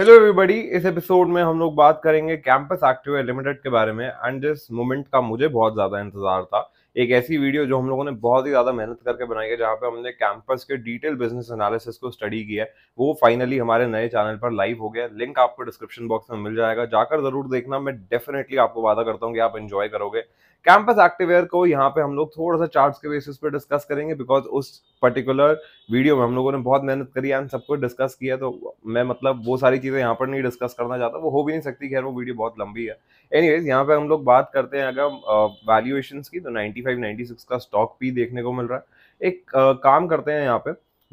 hello everybody इस episode में हम लोग बात करेंगे कैंपस एक्टिव लिमिटेड के बारे में एंड जिस मोमेंट का मुझे बहुत ज़्यादा इंतजार था एक ऐसी वीडियो जो हम लोगों ने बहुत ही ज़्यादा मेहनत करके बनाई है जहाँ पे हमने कैंपस के डिटेल बिजनेस एनालिसिस को स्टडी किया है वो फाइनली हमारे नए चैनल पर लाइव हो गया लिंक आपको डिस्क्रिप्शन बॉक्स में मिल जाएगा जाकर ज़रूर देखना मैं डेफिनेटली आपको वादा करता हूँ कि आप इन्जॉय करोगे कैंपस एक्टिवेयर को यहाँ पे हम लोग थोड़ा सा चार्ट्स के बेसिस पे डिस्कस करेंगे बिकॉज उस पर्टिकुलर वीडियो में हम लोगों ने बहुत मेहनत करी एंड सबको डिस्कस किया तो मैं मतलब वो सारी चीज़ें यहाँ पर नहीं डिस्कस करना चाहता वो हो भी नहीं सकती खैर वो वीडियो बहुत लंबी है वेज यहाँ पर हम लोग बात करते हैं अगर वैल्यूएशन की तो फाइव नाइन्टी सिक्स का स्टॉक भी देखने को मिल रहा है एक आ, काम करते हैं यहाँ पे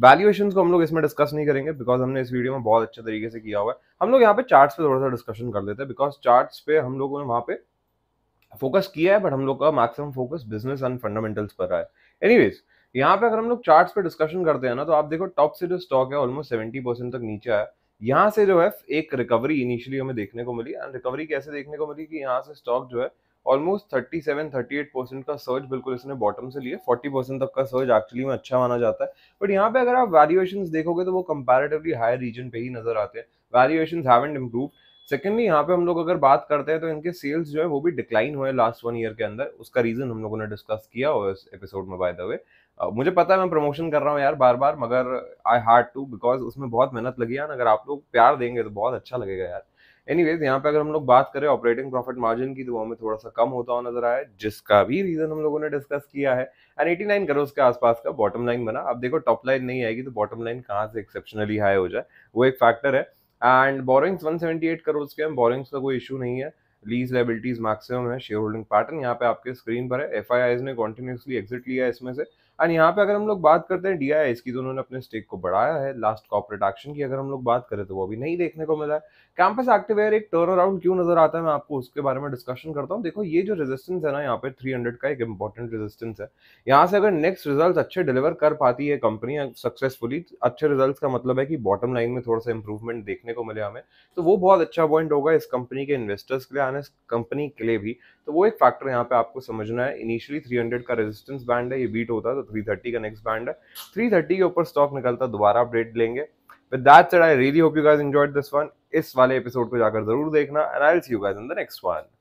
वैल्यूएशन को हम लोग इसमें डिस्कस नहीं करेंगे बिकॉज हमने इस वीडियो में बहुत अच्छे तरीके से किया हुआ है हम लोग यहाँ पे चार्ट्स पे थोड़ा सा डिस्कशन कर लेते हैं बिकॉज चार्ट्स पे हम लोगों ने वहाँ पे फोकस किया है बट हम लोग का maximum focus business and fundamentals पर रहा है एनीवेज यहाँ पे अगर हम लोग चार्ट्स पे डिस्कशन करते हैं ना तो आप देखो टॉप से जो स्टॉक है ऑलमोस्ट सेवेंटी परसेंट तक नीचे आया यहाँ से जो है एक रिकवरी इनिशियली हमें देखने को मिली एंड रिकवरी कैसे देखने को मिली कि यहाँ से स्टॉक जो है ऑलमोस्ट थर्टी एट परसेंट का सर्च बिल्कुल इसने बॉटम से लिए फोर्टी परसेंट तक का सर्च एक्चुअली में अच्छा माना जाता है बट यहाँ पे अगर आप वैल्यूएशन देखोगे तो वो कंपेरेटिवली हायर रीजन पे ही नजर आते हैं वैल्यूएशन हैवेंट इम्प्रूव सेकेंडली यहाँ पे हम लोग अगर बात करते हैं तो इनके सेल्स जो है वो भी डिक्लाइन हुए लास्ट वन ईयर के अंदर उसका रीजन हम लोगों ने डिस्कस किया और इस एपिसोड में बाय द वे मुझे पता है मैं प्रमोशन कर रहा हूँ यार बार बार मगर आई हार्ड टू बिकॉज उसमें बहुत मेहनत लगी है अगर आप लोग प्यार देंगे तो बहुत अच्छा लगेगा यार एनी वेज यहाँ पे अगर हम लोग बात करें ऑपरेटिंग प्रॉफिट मार्जिन की तो वो हमें थोड़ा सा कम होता हुआ नजर आया जिसका भी रीजन हम लोगों ने डिस्कस किया है एंड एटी नाइन करोड़ के आसपास का बॉटम लाइन बना अब देखो टॉप लाइन नहीं आएगी तो बॉटम लाइन कहाँ से एक्सेप्शनली हाई हो जाए वो एक फैक्टर है and borrowings one seventy eight crore के हैं बोरिंग्स का कोई इशू नहीं है लीज लाइबिलिटीज मैक्सिमम है शेयर होल्डिंग पैटर्न यहाँ पे आपके स्क्रीन पर है एफ ने कॉन्टिन्यूसली एग्जिट लिया है इसमें से एंड यहाँ पे अगर हम लोग बात करते हैं डी की तो उन्होंने अपने स्टेक को बढ़ाया है लास्ट कॉपरेट एक्शन की अगर हम लोग बात करें तो वो अभी नहीं देखने को मिला है कैंपस एक्टिव एक टर्न अराउंड क्यों नजर आता है मैं आपको उसके बारे में डिस्कशन करता हूँ देखो ये जो रेजिस्टेंस है ना यहाँ पे 300 का एक इंपॉर्टेंट रेजिस्टेंस है यहाँ से अगर नेक्स्ट रिजल्ट अच्छे डिलीवर कर पाती है कंपनी सक्सेसफुली अच्छे रिजल्ट का मतलब है कि बॉटम लाइन में थोड़ा सा इंप्रूवमेंट देखने को मिले हमें तो वो बहुत अच्छा पॉइंट होगा इस कंपनी के इन्वेस्टर्स के लिए एंड इस कंपनी के लिए भी तो वो एक फैक्टर यहाँ पे आपको समझना है इनिशियली थ्री का रेजिस्टेंस बैंड है ये बीट होता है तो थ्री थर्टी का नेक्स्ट बैंड है थ्री थर्टी के ऊपर स्टॉक निकलता दोबारा अपडेट लेंगे with that said I really hope you guys enjoyed this one इस वाले एपिसोड को जाकर जरूर देखना and I will see you guys in the next one